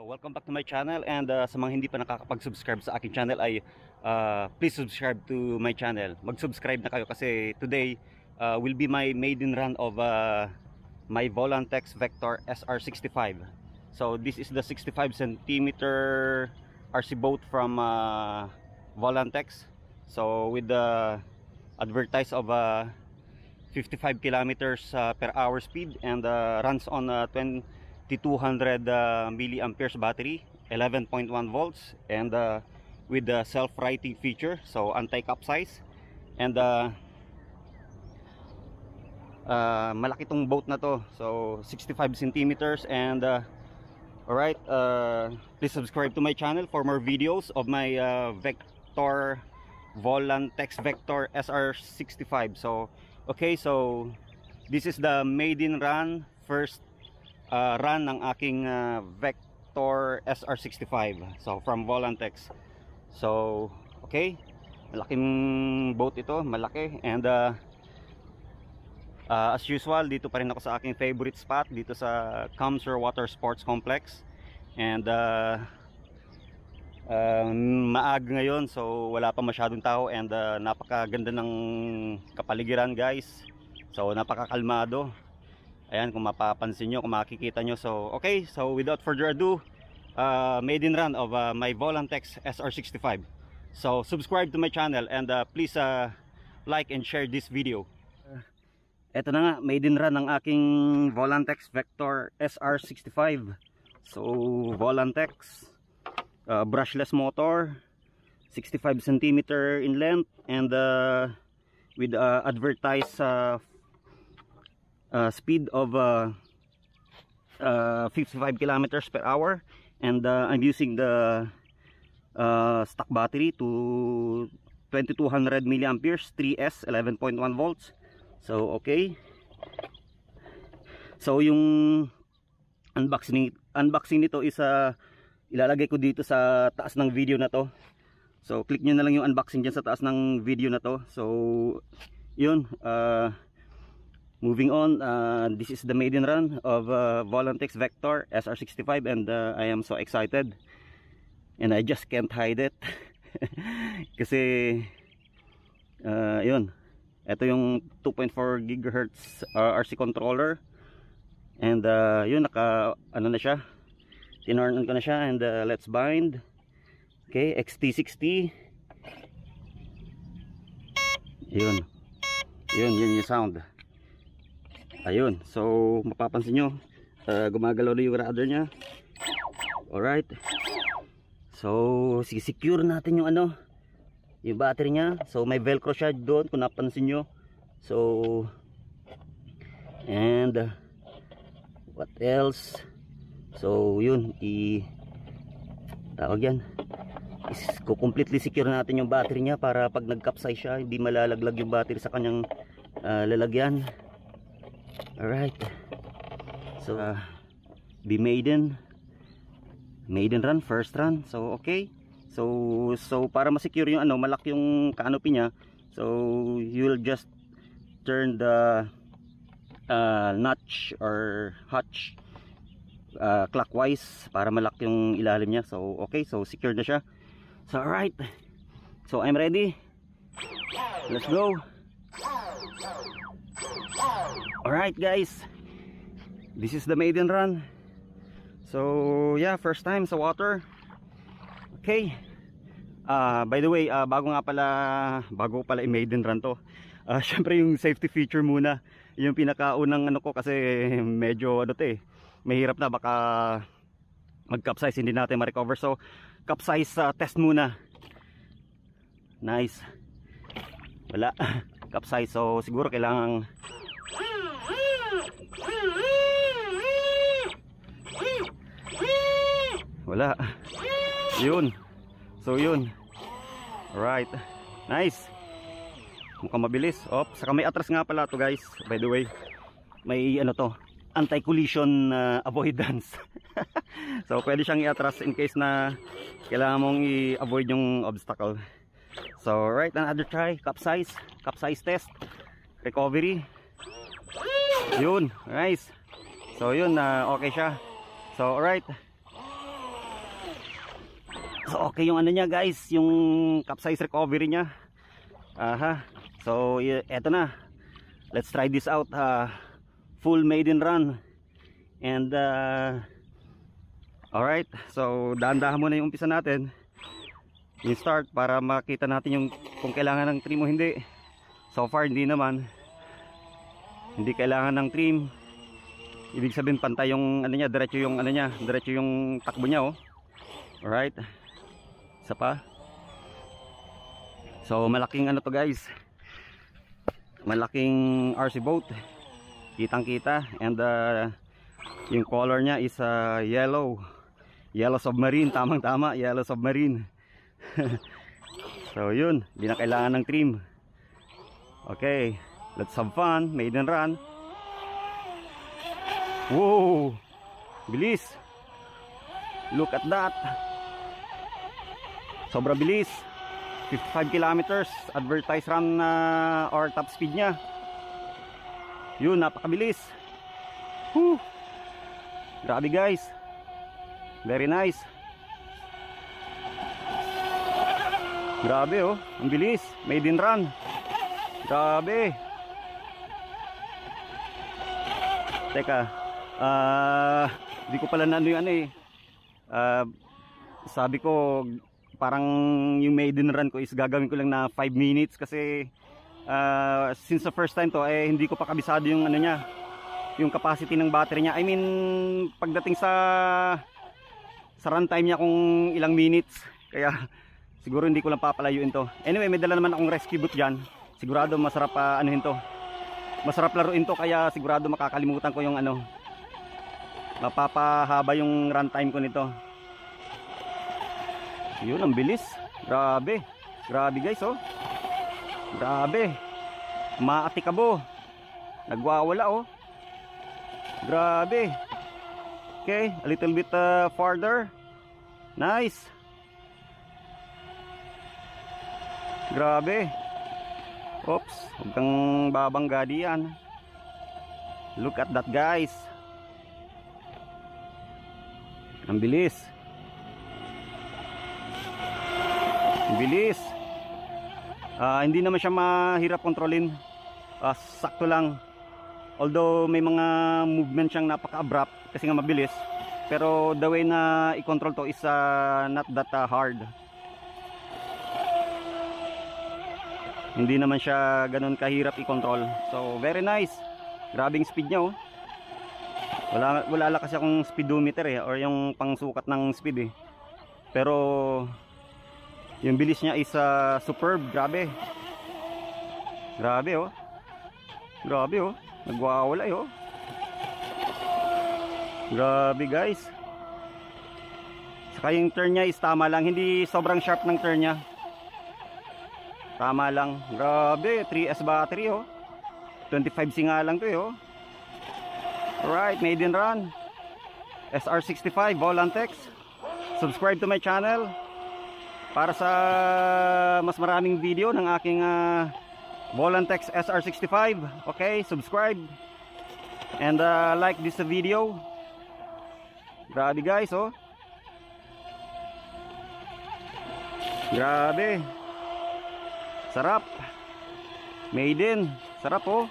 Ah, welcome back to my channel and uh, sa mga hindi pa nakakapag-subscribe sa aking channel ay uh, please subscribe to my channel. Mag-subscribe na kayo kasi today uh, will be my maiden run of uh, my Volantex Vector SR65. So this is the 65 centimeter RC boat from uh, Volantex. So with the advertise of uh, 55 kilometers uh, per hour speed and uh, runs on uh, 20 200 uh, battery 11.1 volts and uh, with the self writing feature so anti size, and uh, uh, malaki tong boat na to so 65 centimeters and uh, alright uh, please subscribe to my channel for more videos of my uh, Vector Volantex Vector SR65 so okay so this is the maiden run first uh, run ng aking uh, Vector SR65 so from Volantex so okay malaking boat ito malaki and uh, uh, as usual dito pa rin ako sa aking favorite spot dito sa Comser Water Sports Complex and uh, um, maag ngayon so wala pa masyadong tao and uh, napakaganda ng kapaligiran guys so napakakalmado Ayan, kung mapapansin nyo, kung makikita nyo. So, okay. So, without further ado, uh, made in run of uh, my Volantex SR65. So, subscribe to my channel and uh, please uh, like and share this video. Ito na nga, made in run ng aking Volantex Vector SR65. So, Volantex, uh, brushless motor, 65 cm in length, and uh, with uh, advertised uh, uh, speed of uh, uh, 55 kilometers per hour and uh, I'm using the uh, stock battery to 2200 milliamperes 3S 11.1 volts so okay so yung unboxing unboxing nito is uh, ilalagay ko dito sa taas ng video na to so click nyo na lang yung unboxing dyan sa taas ng video na to so yun uh, Moving on, uh, this is the maiden run of uh, Volantex Vector SR65 and uh, I am so excited and I just can't hide it kasi uh, yun ito yung 2.4 GHz uh, RC controller and uh, yun naka ano na siya tinornan ko na siya and uh, let's bind okay XT60 yun yun yun yung sound ayun so mapapansin nyo uh, gumagalaw na yung rudder nya alright so secure natin yung ano yung battery nya so may velcro sya doon kung napansin nyo so and uh, what else so yun i tawag yan is completely secure natin yung battery nya para pag nag capsize sya hindi malalaglag yung battery sa kanyang uh, lalagyan Alright. So, uh, be maiden. Maiden run, first run. So, okay. So, so para ma-secure yung ano, malaki yung canopy niya. So, you'll just turn the uh, notch or hatch uh, clockwise para malaki yung ilalim niya. So, okay. So, secure na siya. So, alright. So, I'm ready. Let's go. Alright guys, this is the maiden run. So yeah, first time sa water. Okay. Uh, by the way, uh, bago nga pala, bago pala i-maiden run to. Uh, ah, Siyempre yung safety feature muna. Yung pinakaunang ano ko kasi medyo ano to eh, mahirap na baka mag-capsize, hindi natin ma-recover. So capsize uh, test muna. Nice. Wala. capsize. So siguro kailangan wala yun so yun right nice mukhang mabilis oh, saka may atras nga pala to guys by the way may ano to anti-collision uh, avoidance so pwede siyang i-atras in case na kailangan mong i-avoid yung obstacle so right another try capsize capsize test recovery yun nice so yun uh, okay siya so right okay yung ano niya guys yung capsize recovery niya aha so eto na let's try this out uh, full maiden run and uh, All right. so dahan-dahan muna yung umpisa natin yung start para makita natin yung kung kailangan ng trim o hindi so far hindi naman hindi kailangan ng trim ibig sabihin pantay yung ano niya diretso yung ano niya diretso yung takbo niya oh All right isa pa so malaking ano to guys malaking RC boat kitang kita and uh, yung color nya is uh, yellow yellow submarine tamang tama yellow submarine so yun hindi na kailangan ng trim okay let's have fun maiden run wow bilis look at that sobrang bilis 55 kilometers advertised run na uh, or top speed niya yun napakabilis Whew. grabe guys very nice grabe oh ang bilis made in run grabe teka ah uh, di ko pala na ano yan eh uh, sabi ko parang yung maiden run ko is gagawin ko lang na 5 minutes kasi uh, since the first time to eh hindi ko pa kabisado yung ano niya yung capacity ng battery niya I mean pagdating sa sa run time niya kung ilang minutes kaya siguro hindi ko lang papalayuin to anyway may dala naman akong rescue boot dyan sigurado masarap pa ah, ano anuhin to masarap laruin to kaya sigurado makakalimutan ko yung ano mapapahaba yung run time ko nito yun, ang bilis. Grabe. Grabe guys, oh. Grabe. Maatikabo. Nagwawala, oh. Grabe. Okay, a little bit uh, farther. Nice. Grabe. Oops, huwag kang babangga diyan. Look at that guys. Ang bilis. bilis uh, hindi naman siya mahirap kontrolin uh, sakto lang although may mga movement siyang napaka abrupt kasi nga mabilis pero the way na i-control to is uh, not that uh, hard hindi naman siya ganun kahirap i-control so very nice grabbing speed niya oh wala, wala lang kasi akong speedometer eh or yung pangsukat ng speed eh pero yung bilis niya is uh, superb, grabe. Grabe oh. Grabe oh. Nagwawala eh, oh. Grabe guys. Saka yung turn niya is tama lang, hindi sobrang sharp ng turn niya. Tama lang. Grabe, 3S battery oh. 25C nga lang 'to eh oh. Alright, made in run. SR65 Volantex. Subscribe to my channel para sa mas maraming video ng aking uh, Volantex SR65 okay subscribe and uh, like this video grabe guys oh grabe sarap made in sarap oh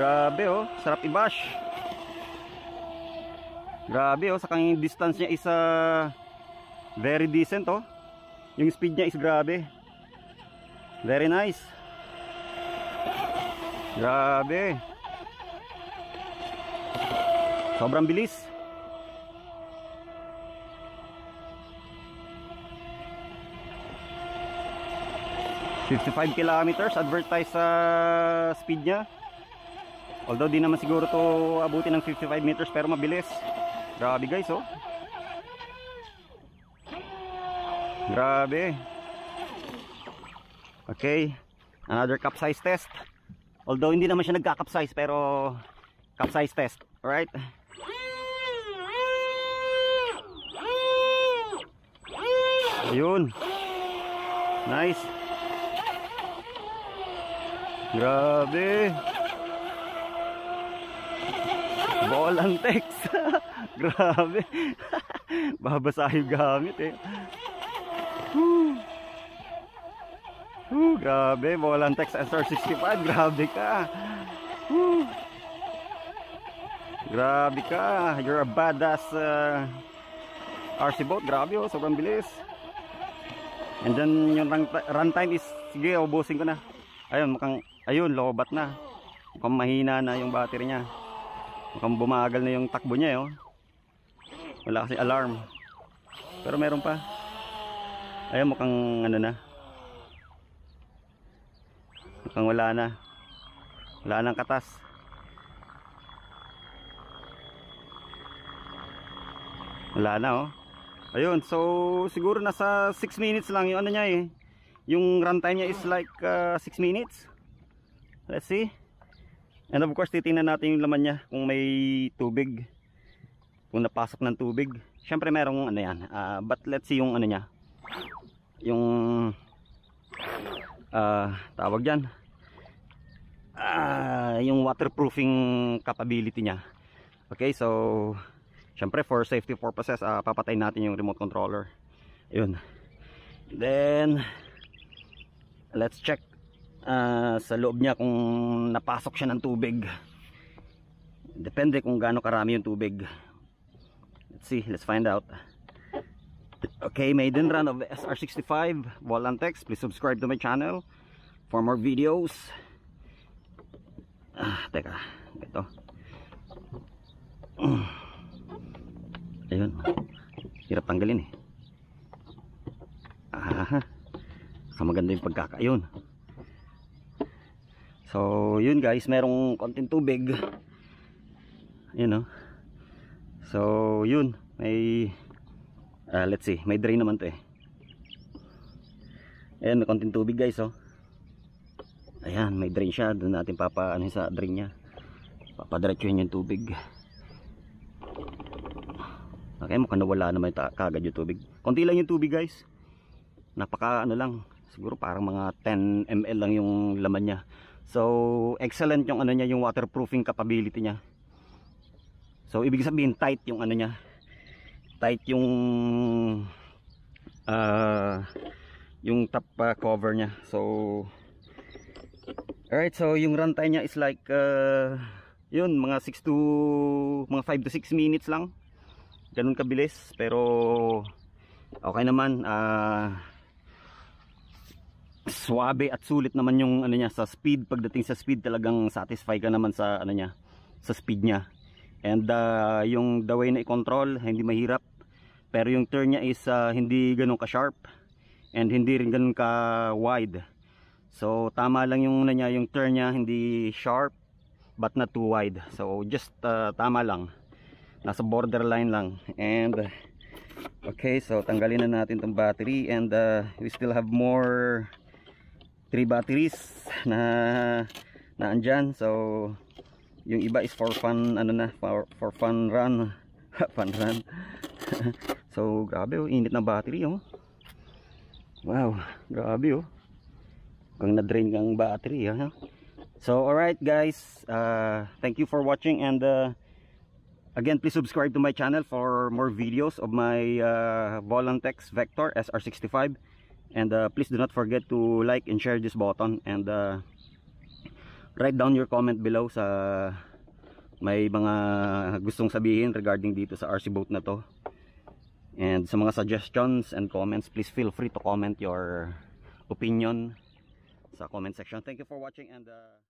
grabe oh sarap i-bash grabe oh sa kanyang distance niya isa uh, Very decent oh. Yung speed niya is grabe. Very nice. Grabe. Sobrang bilis. Fifty-five kilometers advertised sa uh, speed niya. Although di naman siguro to abutin ng 55 meters pero mabilis. Grabe guys oh. Grabe. Okay. Another capsize test. Although hindi naman siya nagka-capsize pero capsize test. right? Ayun. Nice. Grabe. Ball ang text. Grabe. Babasa yung gamit eh. Whew, grabe, walang text answer 65, grabe ka. Whew. Grabe ka, you're a badass uh, RC boat, grabe oh, sobrang bilis. And then yung run, run is, sige, ubusin ko na. Ayun, mukhang, ayun, lobat na. Mukhang mahina na yung battery niya. Mukhang bumagal na yung takbo niya eh, oh. Wala kasi alarm. Pero meron pa. Ayun mukhang ano na. Mukhang wala na. Wala ng katas. Wala na oh. Ayun, so siguro nasa 6 minutes lang yung ano niya eh. Yung runtime niya is like 6 uh, ah, minutes. Let's see. And of course, titingnan natin yung laman niya kung may tubig. Kung napasok ng tubig. Siyempre merong ano yan. Uh, but let's see yung ano niya yung uh, tawag dyan uh, yung waterproofing capability niya okay so syempre for safety purposes uh, papatay natin yung remote controller yun then let's check uh, sa loob niya kung napasok siya ng tubig depende kung gaano karami yung tubig let's see let's find out Okay, maiden run of SR65 Volantex. Please subscribe to my channel for more videos. Ah, teka. Ito. ayun. Hirap tanggalin eh. Ah, kamaganda yung pagkaka. Ayun. So, yun guys. Merong konting tubig. Ayun oh. No? So, yun. May uh, let's see may drain naman to eh ayan may konting tubig guys oh ayan may drain siya doon natin papaano sa drain niya papadiretsuhin yung tubig okay mukhang nawala naman kagad yung tubig konti lang yung tubig guys napaka ano lang siguro parang mga 10 ml lang yung laman niya so excellent yung ano niya yung waterproofing capability niya so ibig sabihin tight yung ano niya tight yung uh, yung top uh, cover niya. So Alright, so yung runtime niya is like uh, yun, mga 6 to mga 5 to 6 minutes lang. Ganun kabilis pero okay naman uh, swabe at sulit naman yung ano niya sa speed pagdating sa speed talagang satisfy ka naman sa ano niya sa speed niya and uh, yung the way na i-control hindi mahirap pero yung turn niya is uh, hindi ganun ka sharp and hindi rin ganun ka wide so tama lang yung una ano niya yung turn niya hindi sharp but not too wide so just uh, tama lang nasa borderline lang and okay so tanggalin na natin tong battery and uh, we still have more 3 batteries na na andyan so yung iba is for fun ano na for, for fun run fun run So grabe oh, init ng battery oh. Wow, grabe oh. Kung na-drain ng battery ah. Oh. So right guys, uh, thank you for watching and uh, again please subscribe to my channel for more videos of my uh, Volantex Vector SR65 and uh, please do not forget to like and share this button and uh, write down your comment below sa may mga gustong sabihin regarding dito sa RC boat na to And sa mga suggestions and comments, please feel free to comment your opinion sa comment section. Thank you for watching and uh...